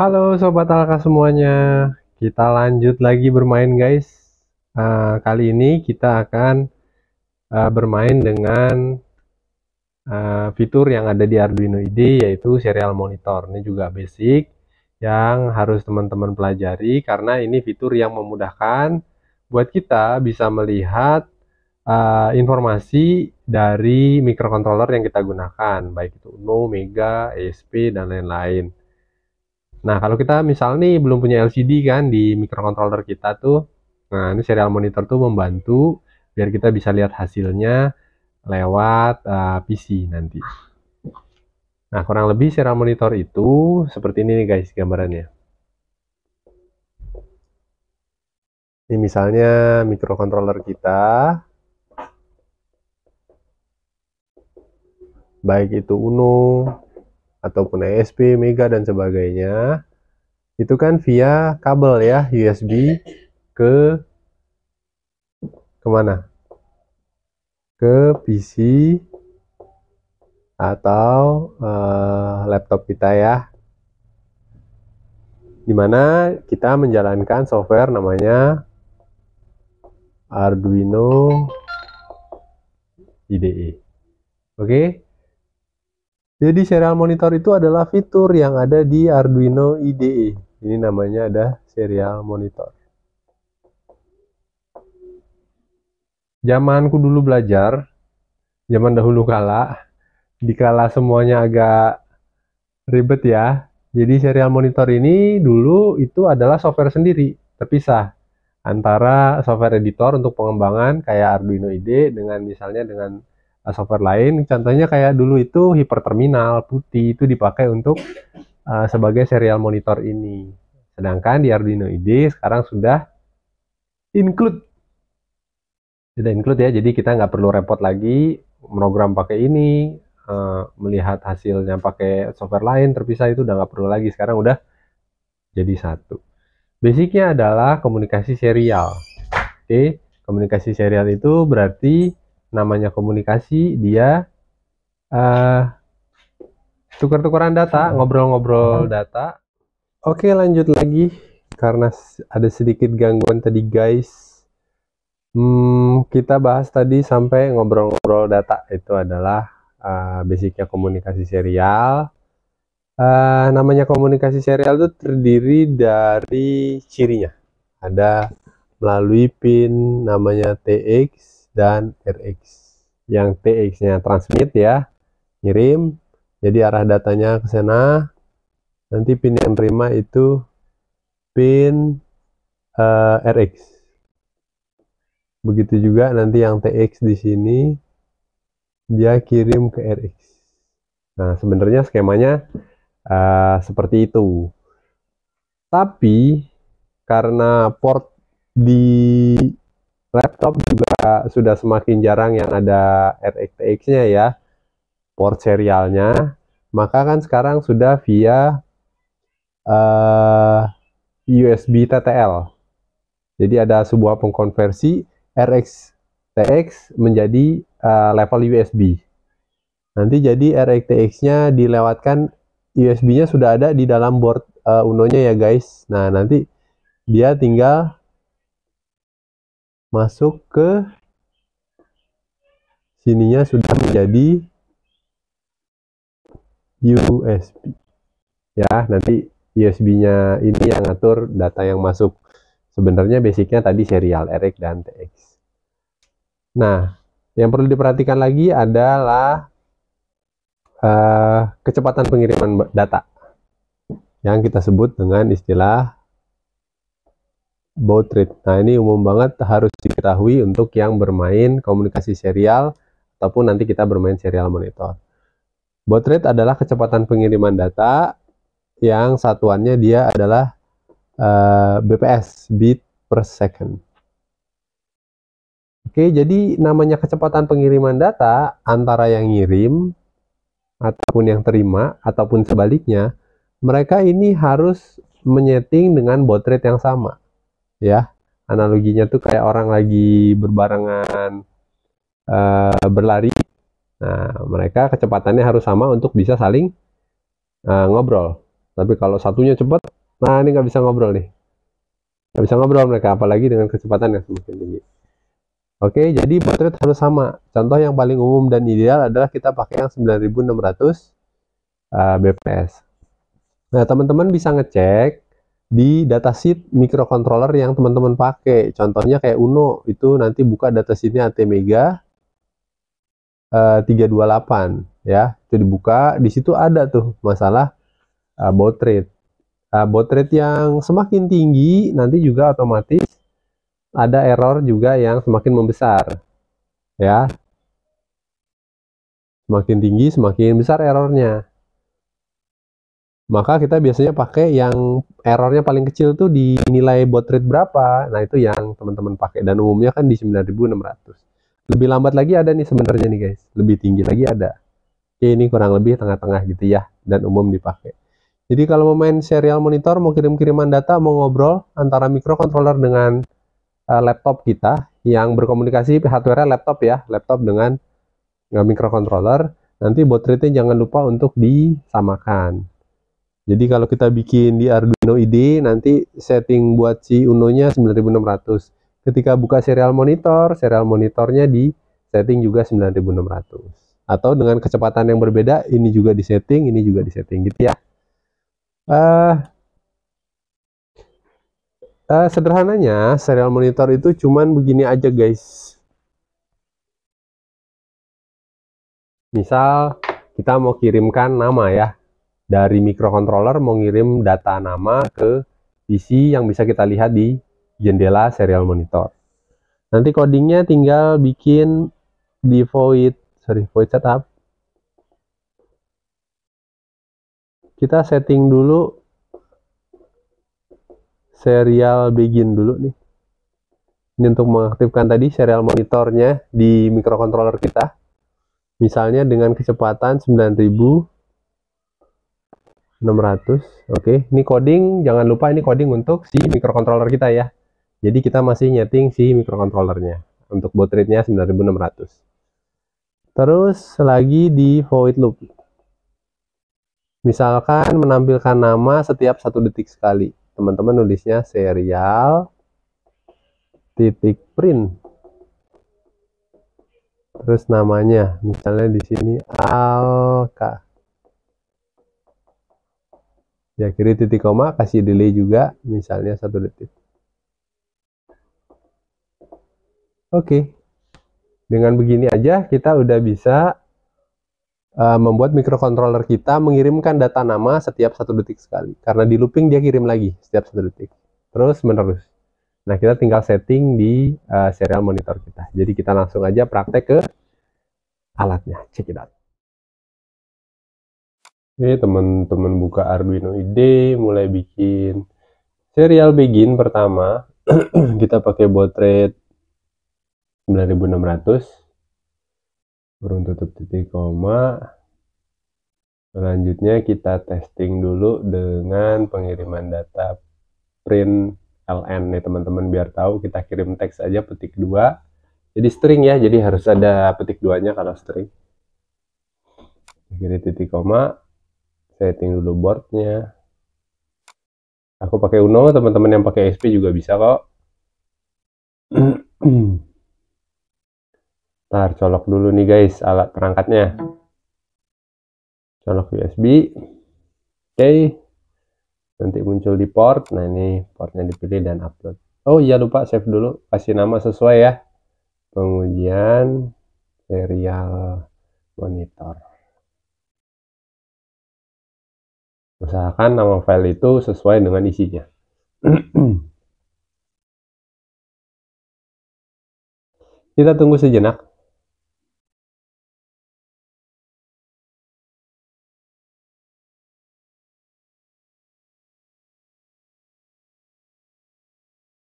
Halo Sobat Alka semuanya, kita lanjut lagi bermain guys. Uh, kali ini kita akan uh, bermain dengan uh, fitur yang ada di Arduino IDE yaitu serial monitor. Ini juga basic yang harus teman-teman pelajari karena ini fitur yang memudahkan buat kita bisa melihat uh, informasi dari microcontroller yang kita gunakan, baik itu UNO, Mega, ESP, dan lain-lain. Nah, kalau kita misal nih belum punya LCD kan di microcontroller kita tuh, nah ini serial monitor tuh membantu biar kita bisa lihat hasilnya lewat uh, eh, PC nanti. Nah, kurang lebih serial monitor itu seperti ini nih guys gambarannya. Ini misalnya microcontroller kita. Baik itu UNO, ataupun ESP, Mega dan sebagainya itu kan via kabel ya USB ke kemana ke PC atau uh, laptop kita ya dimana kita menjalankan software namanya Arduino IDE oke okay? Jadi serial monitor itu adalah fitur yang ada di Arduino IDE. Ini namanya ada serial monitor. Zamanku dulu belajar, zaman dahulu kala, dikala semuanya agak ribet ya. Jadi serial monitor ini dulu itu adalah software sendiri, terpisah antara software editor untuk pengembangan kayak Arduino IDE dengan misalnya dengan Nah, software lain. Contohnya kayak dulu itu hiperterminal putih itu dipakai untuk uh, sebagai serial monitor ini. Sedangkan di Arduino IDE sekarang sudah include. Sudah include ya, jadi kita nggak perlu repot lagi program pakai ini, uh, melihat hasilnya pakai software lain terpisah itu udah nggak perlu lagi. Sekarang udah jadi satu. Basicnya adalah komunikasi serial. Oke, okay. komunikasi serial itu berarti namanya komunikasi dia uh, tukar-tukaran data iya. ngobrol-ngobrol iya. data oke lanjut lagi karena ada sedikit gangguan tadi guys hmm, kita bahas tadi sampai ngobrol-ngobrol data itu adalah uh, basicnya komunikasi serial uh, namanya komunikasi serial itu terdiri dari cirinya ada melalui pin namanya TX dan RX yang TX nya transmit ya ngirim jadi arah datanya ke sana nanti pin yang terima itu pin uh, RX begitu juga nanti yang TX di sini dia kirim ke RX nah sebenarnya skemanya uh, seperti itu tapi karena port di laptop juga sudah semakin jarang yang ada RX-TX-nya ya port serialnya maka kan sekarang sudah via uh, eh, USB TTL jadi ada sebuah pengkonversi RX TX menjadi uh, level USB nanti jadi RX TX-nya dilewatkan USB-nya sudah ada di dalam board uh, Uno-nya ya guys nah nanti dia tinggal masuk ke sininya sudah menjadi USB ya nanti USB-nya ini yang ngatur data yang masuk sebenarnya basicnya tadi serial RX dan TX nah yang perlu diperhatikan lagi adalah uh, kecepatan pengiriman data yang kita sebut dengan istilah boat rate. Nah, ini umum banget harus diketahui untuk yang bermain komunikasi serial ataupun nanti kita bermain serial monitor. Baud rate adalah kecepatan pengiriman data yang satuannya dia adalah uh, eh, BPS, bit per second. Oke, jadi namanya kecepatan pengiriman data antara yang ngirim ataupun yang terima ataupun sebaliknya, mereka ini harus menyeting dengan baud rate yang sama ya analoginya tuh kayak orang lagi berbarengan uh, berlari nah mereka kecepatannya harus sama untuk bisa saling uh, ngobrol tapi kalau satunya cepat nah ini nggak bisa ngobrol nih nggak bisa ngobrol mereka apalagi dengan kecepatan yang semakin tinggi oke jadi potret harus sama contoh yang paling umum dan ideal adalah kita pakai yang 9600 uh, BPS nah teman-teman bisa ngecek di datasheet microcontroller yang teman-teman pakai. Contohnya kayak Uno, itu nanti buka datasheetnya ATmega uh, eh, 328 ya. Itu dibuka, di situ ada tuh masalah uh, baud rate. Uh, baud rate yang semakin tinggi nanti juga otomatis ada error juga yang semakin membesar. Ya. Semakin tinggi semakin besar errornya maka kita biasanya pakai yang errornya paling kecil tuh di nilai bot rate berapa. Nah, itu yang teman-teman pakai dan umumnya kan di 9600. Lebih lambat lagi ada nih sebenarnya nih guys. Lebih tinggi lagi ada. Oke, ya, ini kurang lebih tengah-tengah gitu ya dan umum dipakai. Jadi kalau mau main serial monitor, mau kirim-kiriman data, mau ngobrol antara microcontroller dengan uh, laptop kita yang berkomunikasi hardware laptop ya, laptop dengan uh, eh, microcontroller, nanti baud rate jangan lupa untuk disamakan. Jadi kalau kita bikin di Arduino IDE nanti setting buat si Uno-nya 9600. Ketika buka serial monitor, serial monitornya di setting juga 9600. Atau dengan kecepatan yang berbeda, ini juga di setting, ini juga di setting gitu ya. Uh, uh, sederhananya serial monitor itu cuman begini aja guys. Misal kita mau kirimkan nama ya dari microcontroller mau ngirim data nama ke PC yang bisa kita lihat di jendela serial monitor. Nanti codingnya tinggal bikin di void, sorry, void setup. Kita setting dulu serial begin dulu nih. Ini untuk mengaktifkan tadi serial monitornya di microcontroller kita. Misalnya dengan kecepatan 9000 600 oke okay. ini coding jangan lupa ini coding untuk si microcontroller kita ya jadi kita masih nyeting si microcontrollernya untuk baud rate-nya 9600 terus lagi di void loop misalkan menampilkan nama setiap satu detik sekali teman-teman nulisnya serial titik print terus namanya misalnya di sini Alka diakhiri titik koma kasih delay juga misalnya satu detik oke dengan begini aja kita udah bisa uh, membuat microcontroller kita mengirimkan data nama setiap satu detik sekali karena di looping dia kirim lagi setiap satu detik terus menerus nah kita tinggal setting di uh, serial monitor kita jadi kita langsung aja praktek ke alatnya check it out Oke, teman-teman buka Arduino IDE, mulai bikin serial begin pertama. kita pakai baud rate 9600. Burung tutup titik koma. Selanjutnya kita testing dulu dengan pengiriman data print LN nih teman-teman biar tahu kita kirim teks aja petik dua jadi string ya jadi harus ada petik duanya kalau string Kiri titik koma setting dulu boardnya aku pakai Uno teman-teman yang pakai SP juga bisa kok Ntar colok dulu nih guys alat perangkatnya. Colok USB. Oke. Okay. Nanti muncul di port. Nah ini portnya dipilih dan upload. Oh iya lupa save dulu. Kasih nama sesuai ya. Pengujian serial monitor. Usahakan nama file itu sesuai dengan isinya. Kita tunggu sejenak.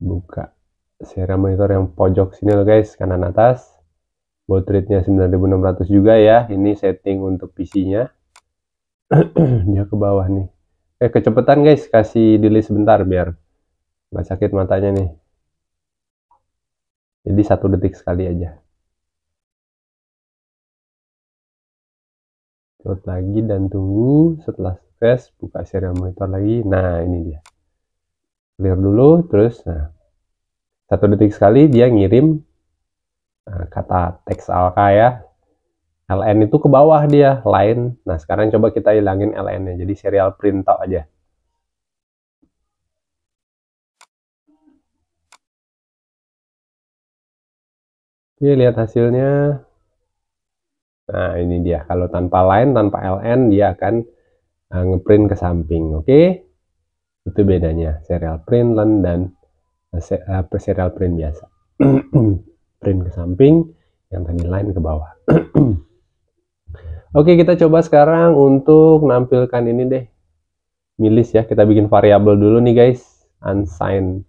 Buka serial monitor yang pojok sini loh guys, kanan atas. Baud rate-nya 9600 juga ya. Ini setting untuk PC-nya. dia ke bawah nih eh kecepatan guys kasih delay sebentar biar nggak sakit matanya nih jadi satu detik sekali aja load lagi dan tunggu setelah sukses buka serial monitor lagi nah ini dia clear dulu terus nah satu detik sekali dia ngirim nah, kata teks alka ya LN itu ke bawah dia, line. Nah, sekarang coba kita hilangin LN-nya. Jadi serial print out aja. Oke, lihat hasilnya. Nah, ini dia. Kalau tanpa line, tanpa LN, dia akan uh, ngeprint ke samping. Oke, itu bedanya serial print line dan uh, serial print biasa. print ke samping, yang tadi line ke bawah. Oke, kita coba sekarang untuk nampilkan ini deh. Milis ya, kita bikin variabel dulu nih guys. Unsigned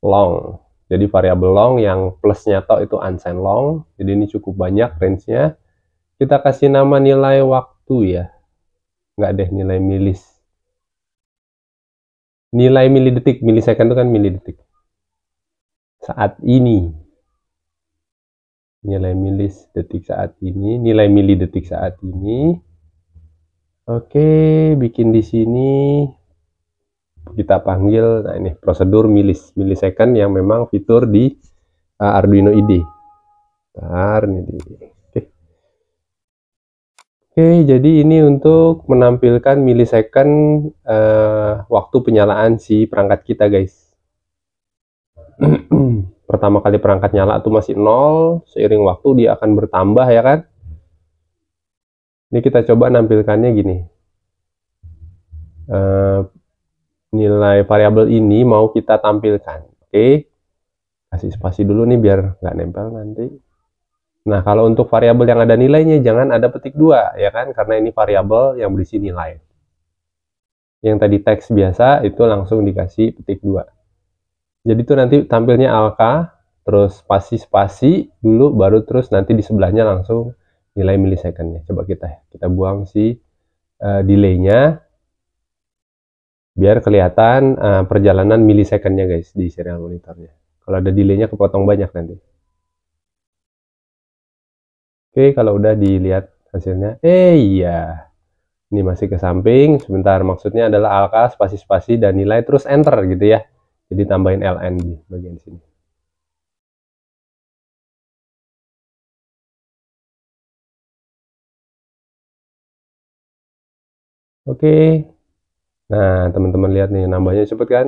long. Jadi variabel long yang plusnya toh itu unsigned long. Jadi ini cukup banyak range-nya. Kita kasih nama nilai waktu ya. Nggak deh, nilai milis. Nilai milidetik, milisecond itu kan milidetik. Saat ini, nilai milis detik saat ini, nilai mili detik saat ini. Oke, bikin di sini kita panggil nah ini prosedur milis milisecond yang memang fitur di uh, Arduino IDE. Bentar, ini di, oke. oke, jadi ini untuk menampilkan milisecond uh, waktu penyalaan si perangkat kita, guys. pertama kali perangkat nyala itu masih nol, seiring waktu dia akan bertambah ya kan. Ini kita coba nampilkannya gini. Uh, nilai variabel ini mau kita tampilkan. Oke. Okay. Kasih spasi dulu nih biar nggak nempel nanti. Nah, kalau untuk variabel yang ada nilainya jangan ada petik dua ya kan karena ini variabel yang berisi nilai. Yang tadi teks biasa itu langsung dikasih petik dua jadi itu nanti tampilnya alka terus spasi spasi dulu baru terus nanti di sebelahnya langsung nilai milisecondnya coba kita kita buang si uh, delaynya biar kelihatan uh, perjalanan milisecondnya guys di serial monitornya kalau ada delaynya kepotong banyak nanti oke kalau udah dilihat hasilnya eh iya ini masih ke samping sebentar maksudnya adalah alka spasi spasi dan nilai terus enter gitu ya jadi tambahin LNG bagian sini. Oke. Nah, teman-teman lihat nih nambahnya cepet kan?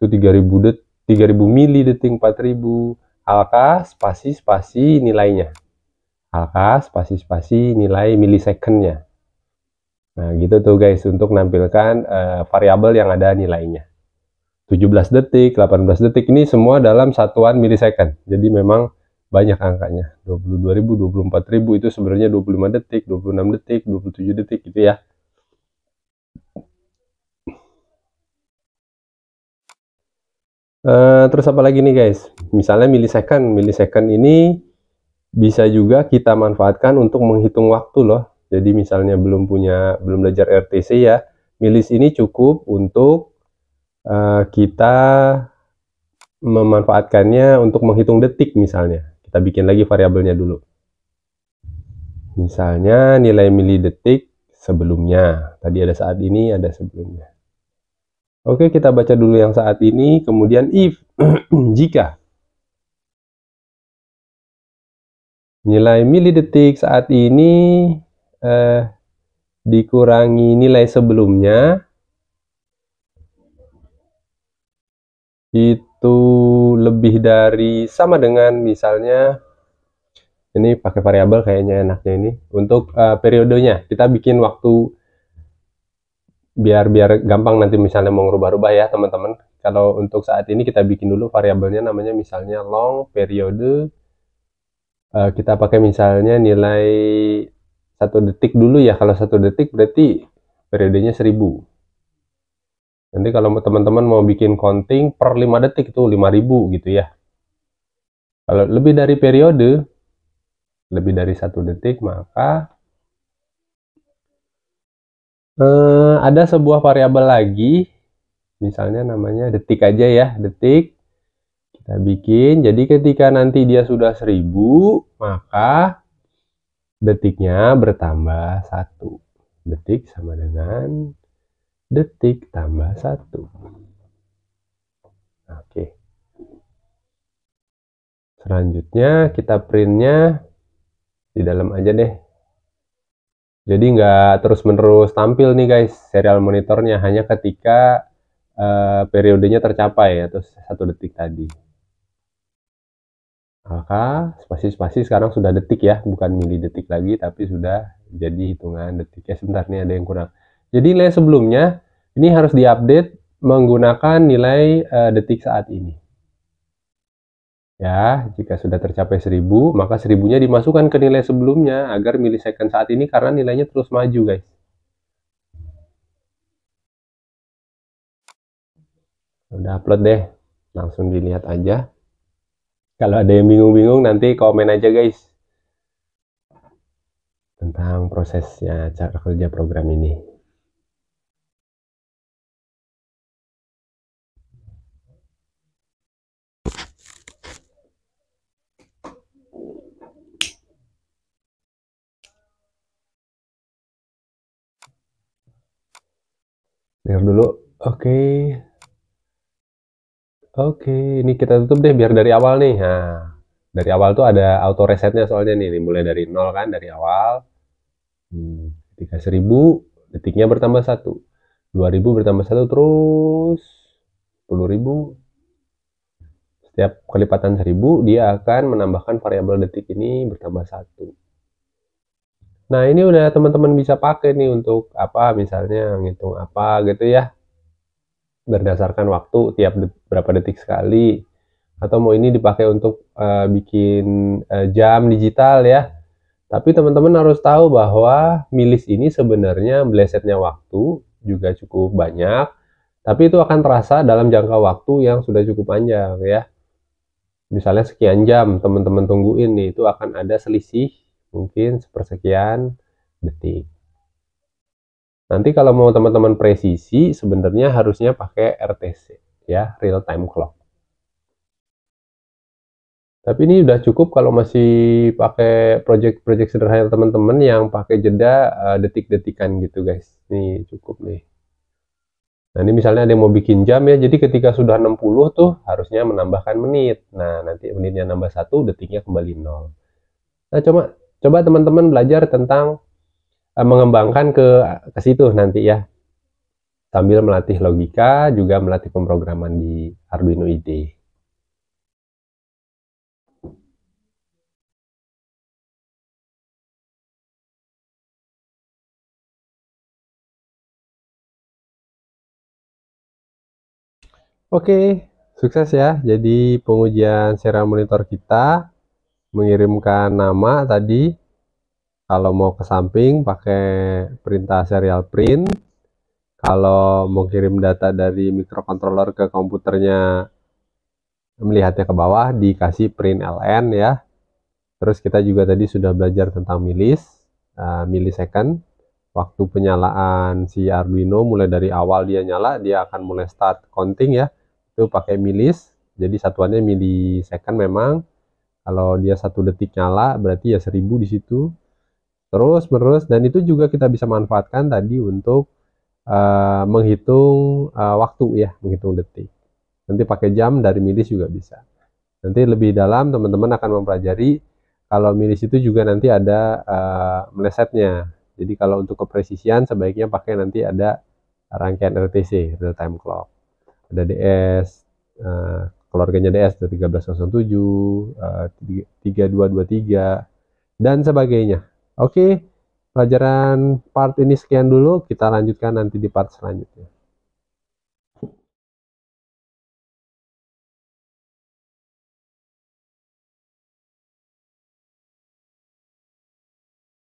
Itu 3000 det 3000 mili detik 4000 alka spasi spasi nilainya. Alka spasi spasi nilai milisecondnya Nah, gitu tuh guys untuk menampilkan uh, eh, variabel yang ada nilainya. 17 detik, 18 detik ini semua dalam satuan milisecond. Jadi memang banyak angkanya. 22.000, 24.000 itu sebenarnya 25 detik, 26 detik, 27 detik gitu ya. Uh, terus apa lagi nih guys? Misalnya milisecond, milisecond ini bisa juga kita manfaatkan untuk menghitung waktu loh. Jadi misalnya belum punya, belum belajar RTC ya, milis ini cukup untuk Eh, kita memanfaatkannya untuk menghitung detik misalnya. Kita bikin lagi variabelnya dulu. Misalnya nilai mili detik sebelumnya. Tadi ada saat ini, ada sebelumnya. Oke, kita baca dulu yang saat ini, kemudian if jika nilai mili detik saat ini eh, dikurangi nilai sebelumnya, itu lebih dari sama dengan misalnya ini pakai variabel kayaknya enaknya ini untuk uh, periodenya kita bikin waktu biar biar gampang nanti misalnya mau rubah-rubah ya teman-teman kalau untuk saat ini kita bikin dulu variabelnya namanya misalnya long periode uh, kita pakai misalnya nilai satu detik dulu ya kalau satu detik berarti periodenya 1000 Nanti kalau teman-teman mau bikin counting per 5 detik itu 5000 gitu ya. Kalau lebih dari periode, lebih dari satu detik, maka eh, ada sebuah variabel lagi, misalnya namanya detik aja ya, detik. Kita bikin, jadi ketika nanti dia sudah 1000, maka detiknya bertambah satu detik sama dengan detik tambah satu. Oke. Selanjutnya kita printnya di dalam aja deh. Jadi nggak terus-menerus tampil nih guys serial monitornya hanya ketika uh, periodenya tercapai atau ya, satu detik tadi. Maka spasi-spasi sekarang sudah detik ya, bukan mili detik lagi tapi sudah jadi hitungan detik. Ya sebentar nih ada yang kurang. Jadi nilai sebelumnya ini harus diupdate menggunakan nilai uh, detik saat ini. Ya, jika sudah tercapai 1000, maka 1000-nya dimasukkan ke nilai sebelumnya agar milisecond saat ini karena nilainya terus maju, guys. Udah upload deh. Langsung dilihat aja. Kalau ada yang bingung-bingung nanti komen aja, guys. Tentang prosesnya cara kerja program ini. biar dulu oke okay. oke okay. ini kita tutup deh biar dari awal nih nah dari awal tuh ada auto resetnya soalnya nih, ini mulai dari nol kan dari awal hmm, ketika 1000 detiknya bertambah satu dua ribu bertambah satu terus sepuluh ribu setiap kelipatan seribu dia akan menambahkan variabel detik ini bertambah satu Nah, ini udah teman-teman bisa pakai nih untuk apa misalnya ngitung apa gitu ya. Berdasarkan waktu tiap det berapa detik sekali atau mau ini dipakai untuk uh, bikin uh, jam digital ya. Tapi teman-teman harus tahu bahwa milis ini sebenarnya blesetnya waktu juga cukup banyak, tapi itu akan terasa dalam jangka waktu yang sudah cukup panjang ya. Misalnya sekian jam teman-teman tungguin nih itu akan ada selisih mungkin sepersekian detik. Nanti kalau mau teman-teman presisi sebenarnya harusnya pakai RTC ya, real time clock. Tapi ini sudah cukup kalau masih pakai project-project sederhana teman-teman yang pakai jeda eh, detik-detikan gitu guys. Ini cukup nih. Nah ini misalnya ada yang mau bikin jam ya, jadi ketika sudah 60 tuh harusnya menambahkan menit. Nah nanti menitnya nambah satu, detiknya kembali nol. Nah cuma Coba teman-teman belajar tentang uh, mengembangkan ke ke situ nanti ya. Sambil melatih logika, juga melatih pemrograman di Arduino IDE. Oke, sukses ya. Jadi pengujian serial monitor kita mengirimkan nama tadi kalau mau ke samping pakai perintah serial print kalau mau kirim data dari microcontroller ke komputernya melihatnya ke bawah dikasih print ln ya terus kita juga tadi sudah belajar tentang milis uh, eh, millisecond waktu penyalaan si Arduino mulai dari awal dia nyala dia akan mulai start counting ya itu pakai milis jadi satuannya milisecond memang kalau dia satu detik nyala, berarti ya seribu di situ. Terus menerus dan itu juga kita bisa manfaatkan tadi untuk uh, menghitung uh, waktu ya, menghitung detik. Nanti pakai jam dari milis juga bisa. Nanti lebih dalam teman-teman akan mempelajari kalau milis itu juga nanti ada uh, melesetnya. Jadi kalau untuk kepresisian sebaiknya pakai nanti ada rangkaian RTC, real time clock. Ada DS, uh, keluarganya DS 1307, uh, 3223 dan sebagainya. Oke, okay, pelajaran part ini sekian dulu, kita lanjutkan nanti di part selanjutnya.